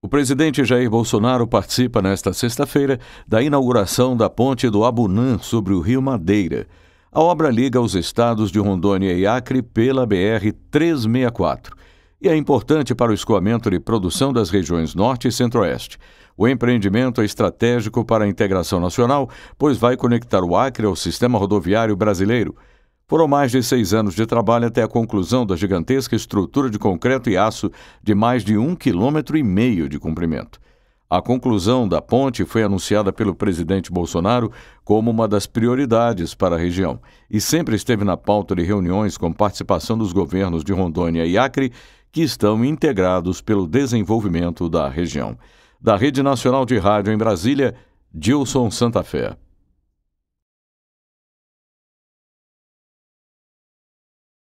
O presidente Jair Bolsonaro participa nesta sexta-feira da inauguração da ponte do Abunã sobre o Rio Madeira. A obra liga os estados de Rondônia e Acre pela BR 364 e é importante para o escoamento de produção das regiões Norte e Centro-Oeste. O empreendimento é estratégico para a integração nacional, pois vai conectar o Acre ao sistema rodoviário brasileiro. Foram mais de seis anos de trabalho até a conclusão da gigantesca estrutura de concreto e aço de mais de um quilômetro e meio de comprimento. A conclusão da ponte foi anunciada pelo presidente Bolsonaro como uma das prioridades para a região e sempre esteve na pauta de reuniões com participação dos governos de Rondônia e Acre, que estão integrados pelo desenvolvimento da região. Da Rede Nacional de Rádio em Brasília, Gilson Santa Fé.